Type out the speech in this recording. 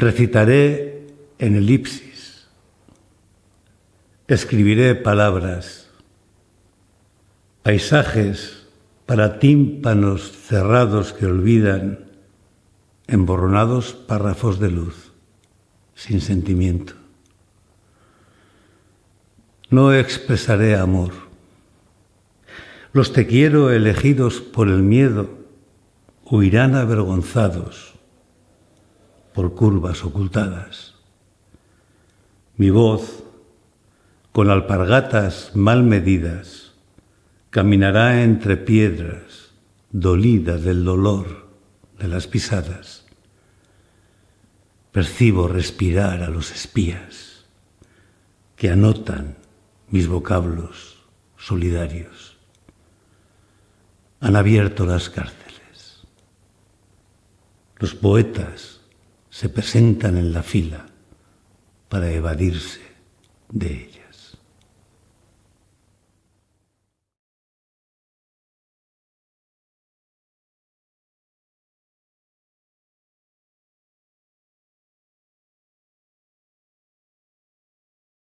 Recitaré en elipsis. Escribiré palabras, paisajes para tímpanos cerrados que olvidan, emborronados párrafos de luz, sin sentimiento. No expresaré amor. Los te quiero elegidos por el miedo huirán avergonzados por curvas ocultadas. Mi voz, con alpargatas mal medidas, caminará entre piedras, dolida del dolor de las pisadas. Percibo respirar a los espías que anotan mis vocablos solidarios. Han abierto las cárceles. Los poetas se presentan en la fila para evadirse de ella.